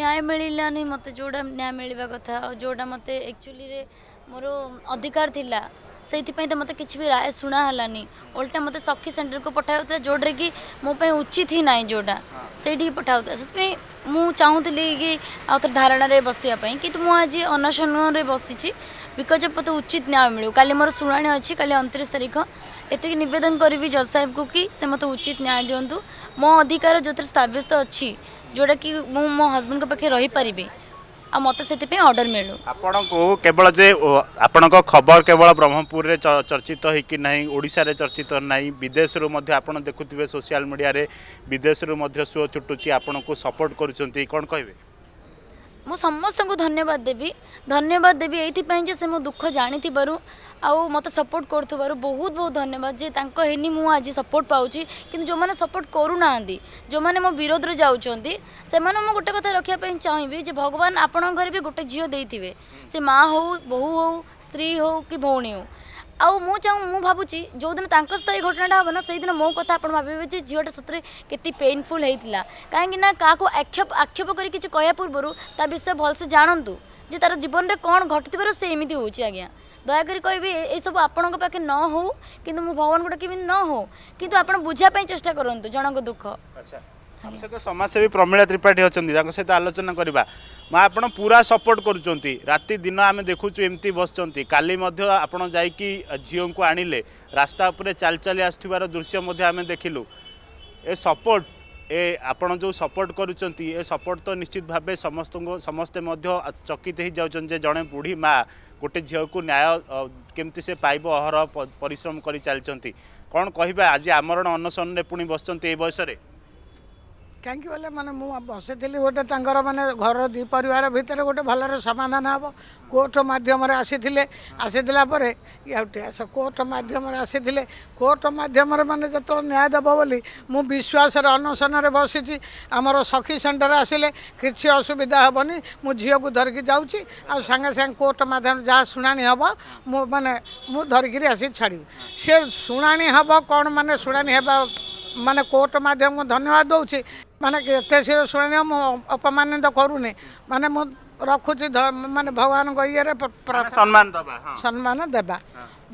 ନ୍ୟାୟ ମିଳିଲାନି ମୋତେ ଯେଉଁଟା ନ୍ୟାୟ ମିଳିବା କଥା ଆଉ ଯେଉଁଟା ମୋତେ ଆକ୍ଚୁଆଲିରେ ମୋର ଅଧିକାର ଥିଲା ସେଇଥିପାଇଁ ତ ମୋତେ କିଛି ବି ରାୟ ଶୁଣା ହେଲାନି ଓଲଟା ମୋତେ ସଖୀ ସେଣ୍ଟରକୁ ପଠାଯାଉଥିଲା ଯେଉଁଟାରେ କି ମୋ ପାଇଁ ଉଚିତ ହିଁ ନାହିଁ ଯେଉଁଟା ସେଇଠିକି ପଠାଯାଉଥିଲା ସେଥିପାଇଁ ମୁଁ ଚାହୁଁଥିଲି କି ଆଉ ଥରେ ଧାରଣାରେ ବସିବା ପାଇଁ କିନ୍ତୁ ମୁଁ ଆଜି ଅନଶନରେ ବସିଛି ବିକଜ ମୋତେ ଉଚିତ ନ୍ୟାୟ ମିଳୁ କାଲି ମୋର ଶୁଣାଣି ଅଛି କାଲି ଅଣତିରିଶ ତାରିଖ ଏତିକି ନିବେଦନ କରିବି ଜଜ୍ ସାହେବକୁ କି ସେ ମୋତେ ଉଚିତ ନ୍ୟାୟ ଦିଅନ୍ତୁ ମୋ ଅଧିକାର ଯେଉଁଥିରେ ସାବ୍ୟସ୍ତ ଅଛି जोटा कि मो हजबैंड को पाखे रही पारे आ मत से अर्डर मिलू आपण को केवल जे आपण को खबर केवल ब्रह्मपुर रे चर्चित है कि नहीं ओडिसा रे चर्चित नहीं विदेश रु मध्य आपण देखुथिबे सोशल मीडिया रे विदेश रु मध्य सुओ छुटुची आपण को सपोर्ट करूचंती कोन कहबे ମୁଁ ସମସ୍ତଙ୍କୁ ଧନ୍ୟବାଦ ଦେବି ଧନ୍ୟବାଦ ଦେବି ଏଇଥିପାଇଁ ଯେ ସେ ମୋ ଦୁଃଖ ଜାଣିଥିବାରୁ ଆଉ ମୋତେ ସପୋର୍ଟ କରୁଥିବାରୁ ବହୁତ ବହୁତ ଧନ୍ୟବାଦ ଯେ ତାଙ୍କ ହେନି ମୁଁ ଆଜି ସପୋର୍ଟ ପାଉଛି କିନ୍ତୁ ଯେଉଁମାନେ ସପୋର୍ଟ କରୁନାହାନ୍ତି ଯେଉଁମାନେ ମୋ ବିରୋଧରେ ଯାଉଛନ୍ତି ସେମାନେ ମୁଁ ଗୋଟେ କଥା ରଖିବା ପାଇଁ ଚାହିଁବି ଯେ ଭଗବାନ ଆପଣଙ୍କ ଘରେ ବି ଗୋଟେ ଝିଅ ଦେଇଥିବେ ସେ ମାଆ ହଉ ବୋହୂ ହଉ ସ୍ତ୍ରୀ ହଉ କି ଭଉଣୀ ହଉ आबूँ जो दिन तक सहित ये घटनाटा हेना से मो कथ भावे झीलटा सतरे के पेनफुल होता कहीं क्या आक्षेप आक्षेप कर कि कह पूर्व विषय भलसे जानतु जो तार जीवन में कौन घटी से एमती हो दयाकर कह सब आपण न हो कि भगवान गुट न हो कि आप बुझाप चेषा करूँ जनक दुख समाजसेवी प्रमीला त्रिपाठी अच्छा सहित आलोचना करवा ମା' ଆପଣ ପୁରା ସପୋର୍ଟ କରୁଛନ୍ତି ରାତି ଦିନ ଆମେ ଦେଖୁଛୁ ଏମିତି ବସିଛନ୍ତି କାଲି ମଧ୍ୟ ଆପଣ ଯାଇକି ଝିଅଙ୍କୁ ଆଣିଲେ ରାସ୍ତା ଉପରେ ଚାଲି ଚାଲି ଆସୁଥିବାର ଦୃଶ୍ୟ ମଧ୍ୟ ଆମେ ଦେଖିଲୁ ଏ ସପୋର୍ଟ ଏ ଆପଣ ଯେଉଁ ସପୋର୍ଟ କରୁଛନ୍ତି ଏ ସପୋର୍ଟ ତ ନିଶ୍ଚିତ ଭାବେ ସମସ୍ତଙ୍କୁ ସମସ୍ତେ ମଧ୍ୟ ଚକିତ ହେଇଯାଉଛନ୍ତି ଯେ ଜଣେ ବୁଢ଼ୀ ମା' ଗୋଟେ ଝିଅକୁ ନ୍ୟାୟ କେମିତି ସେ ପାଇବ ଅହରହ ପରିଶ୍ରମ କରି ଚାଲିଛନ୍ତି କ'ଣ କହିବା ଆଜି ଆମରଣ ଅନଶନରେ ପୁଣି ବସିଛନ୍ତି ଏଇ ବୟସରେ कहीं मान मु बस गोटे मानते घर दि पर भितर गोटे भल समाधान हम कोर्ट मध्यम आसी आसी इस कोर्ट मध्यम आसी कोर्ट मध्यम मैंने जो न्याय देव बोली मुश्वास अनशन बस आमर सखी सेन्टर आसिले किसी असुविधा हेनी मु झी को धरिकी जाऊँ सांगे सांगे कोर्ट मध्यम जहाँ शुणा हे मु मानने धरिकी आस छाड़ी सी शुणा हम कौन मानने शुणा हे मानने कोर्ट मध्यम धन्यवाद दूसरी मते शी शु म अपमान गरु नि मकु म भगवान्को इले सम्मान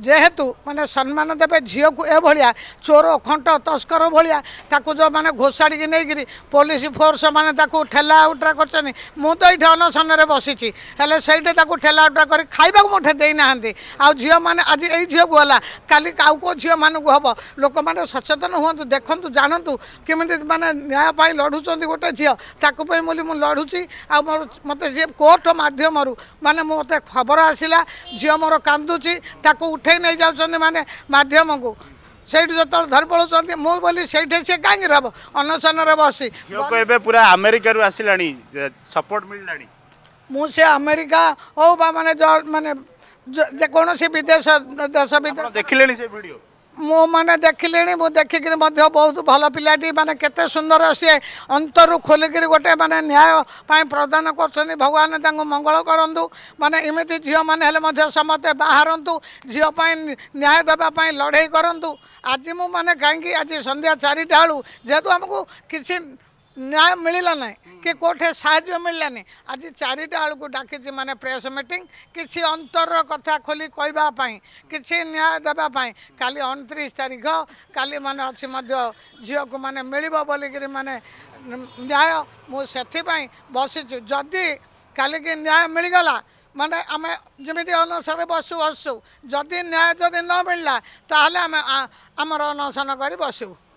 ଯେହେତୁ ମାନେ ସମ୍ମାନ ଦେବେ ଝିଅକୁ ଏଭଳିଆ ଚୋର ଖଣ୍ଟ ତସ୍କର ଭଳିଆ ତାକୁ ଯେଉଁମାନେ ଘୋଷାଡ଼ିକି ନେଇକିରି ପୋଲିସ ଫୋର୍ସ ମାନେ ତାକୁ ଠେଲା ଉଠା କରିଛନ୍ତି ମୁଁ ତ ଏଇଠି ଅନଶନରେ ବସିଛି ହେଲେ ସେଇଠି ତାକୁ ଠେଲା ଉଠା କରି ଖାଇବାକୁ ମୁଠେ ଦେଇନାହାନ୍ତି ଆଉ ଝିଅମାନେ ଆଜି ଏଇ ଝିଅକୁ ହେଲା କାଲି ଆଉ କେଉଁ ଝିଅମାନଙ୍କୁ ହେବ ଲୋକମାନେ ସଚେତନ ହୁଅନ୍ତୁ ଦେଖନ୍ତୁ ଜାଣନ୍ତୁ କେମିତି ମାନେ ନ୍ୟାୟ ପାଇଁ ଲଢ଼ୁଛନ୍ତି ଗୋଟେ ଝିଅ ତାକୁ ପାଇଁ ବୋଲି ମୁଁ ଲଢ଼ୁଛି ଆଉ ମୋର ମୋତେ ଯିଏ କୋର୍ଟ ମାଧ୍ୟମରୁ ମାନେ ମୋତେ ଖବର ଆସିଲା ଝିଅ ମୋର କାନ୍ଦୁଛି ତାକୁ ତାକୁ ଉଠେଇ ନେଇଯାଉଛନ୍ତି ମାନେ ମାଧ୍ୟମକୁ ସେଇଠି ଯେତେବେଳେ ଧରି ପଳାଉଛନ୍ତି ମୁଁ ବୋଲି ସେଇଠି ସିଏ କାହିଁକି ରହିବ ଅନଶନରେ ବସି ଏବେ ପୁରା ଆମେରିକାରୁ ଆସିଲାଣି ସପୋର୍ଟ ମିଳିଲାଣି ମୁଁ ସେ ଆମେରିକା ହଉ ବା ମାନେ ମାନେ ଯେକୌଣସି ବିଦେଶ ଦେଶ ବିଦେଶ ଦେଖିଲେଣି ସେ ଭିଡ଼ିଓ ମୁଁ ମାନେ ଦେଖିଲିଣି ମୁଁ ଦେଖିକିରି ମଧ୍ୟ ବହୁତ ଭଲ ପିଲାଟି ମାନେ କେତେ ସୁନ୍ଦର ସିଏ ଅନ୍ତରୁ ଖୋଲିକିରି ଗୋଟେ ମାନେ ନ୍ୟାୟ ପାଇଁ ପ୍ରଦାନ କରୁଛନ୍ତି ଭଗବାନ ତାଙ୍କୁ ମଙ୍ଗଳ କରନ୍ତୁ ମାନେ ଏମିତି ଝିଅମାନେ ହେଲେ ମଧ୍ୟ ସମସ୍ତେ ବାହାରନ୍ତୁ ଝିଅ ପାଇଁ ନ୍ୟାୟ ଦେବା ପାଇଁ ଲଢ଼େଇ କରନ୍ତୁ ଆଜି ମୁଁ ମାନେ କାହିଁକି ଆଜି ସନ୍ଧ୍ୟା ଚାରିଟା ବେଳୁ ଯେହେତୁ ଆମକୁ କିଛି न्याय मिलला ना कि कौटे साहय मिललानी आज चारिटा बेलू डाकी मैंने प्रेस मीटिंग कि अंतर कथा खोली कहवापी कि न्याय देवाई का अणतीस तारीख का मैंने अच्छी झील को मैंने मिल बोलिकी मैंने न्याय मुझे बसीचु जदि कल की न्याय मिलगला मैंने आम जमी अनशन बसु बसु जदि न्याय जदि न मिलला तो आम अनशन कर बसू